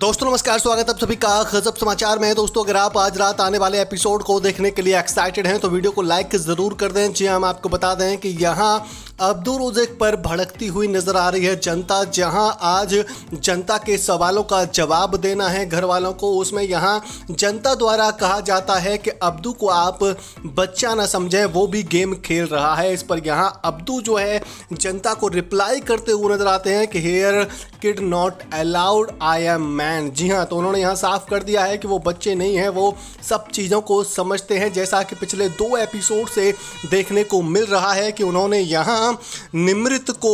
दोस्तों नमस्कार स्वागत है आप सभी का खजब समाचार में है दोस्तों अगर आप आज रात आने वाले एपिसोड को देखने के लिए एक्साइटेड हैं तो वीडियो को लाइक ज़रूर कर दें जी हाँ, हम आपको बता दें कि यहाँ अब दो पर भड़कती हुई नजर आ रही है जनता जहां आज जनता के सवालों का जवाब देना है घर वालों को उसमें यहाँ जनता द्वारा कहा जाता है कि अब्दू को आप बच्चा ना समझें वो भी गेम खेल रहा है इस पर यहाँ अब्दू जो है जनता को रिप्लाई करते हुए नजर आते हैं कि here kid not allowed I am man जी हाँ तो उन्होंने यहाँ साफ कर दिया है कि वो बच्चे नहीं हैं वो सब चीज़ों को समझते हैं जैसा कि पिछले दो एपिसोड से देखने को मिल रहा है कि उन्होंने यहाँ जहां निमृत को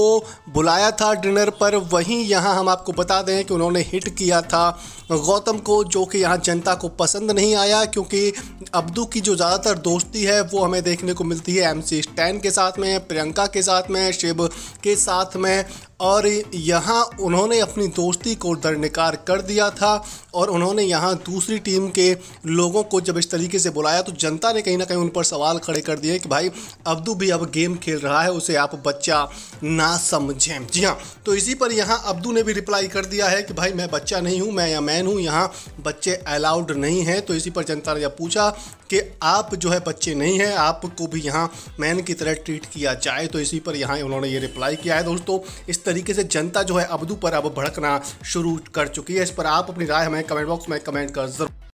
बुलाया था डिनर पर वहीं यहां हम आपको बता दें कि उन्होंने हिट किया था गौतम को जो कि यहाँ जनता को पसंद नहीं आया क्योंकि अब्दू की जो ज़्यादातर दोस्ती है वो हमें देखने को मिलती है एम सी स्टैन के साथ में प्रियंका के साथ में शिव के साथ में और यहाँ उन्होंने अपनी दोस्ती को दरनिकार कर दिया था और उन्होंने यहाँ दूसरी टीम के लोगों को जब इस तरीके से बुलाया तो जनता ने कहीं ना कहीं उन पर सवाल खड़े कर दिए कि भाई अब्दू भी अब गेम खेल रहा है उसे आप बच्चा ना समझें जी हाँ तो इसी पर यहाँ अब्दू ने भी रिप्लाई कर दिया है कि भाई मैं बच्चा नहीं हूँ मैं या मैन हूँ यहाँ बच्चे अलाउड नहीं हैं तो इसी पर जनता ने जब पूछा कि आप जो है बच्चे नहीं हैं आपको भी यहाँ मैन की तरह ट्रीट किया जाए तो इसी पर यहाँ उन्होंने ये रिप्लाई किया है दोस्तों इस तरीके से जनता जो है अबदू पर अब भड़कना शुरू कर चुकी है इस पर आप अपनी राय हमें कमेंट बॉक्स में कमेंट कर जरूर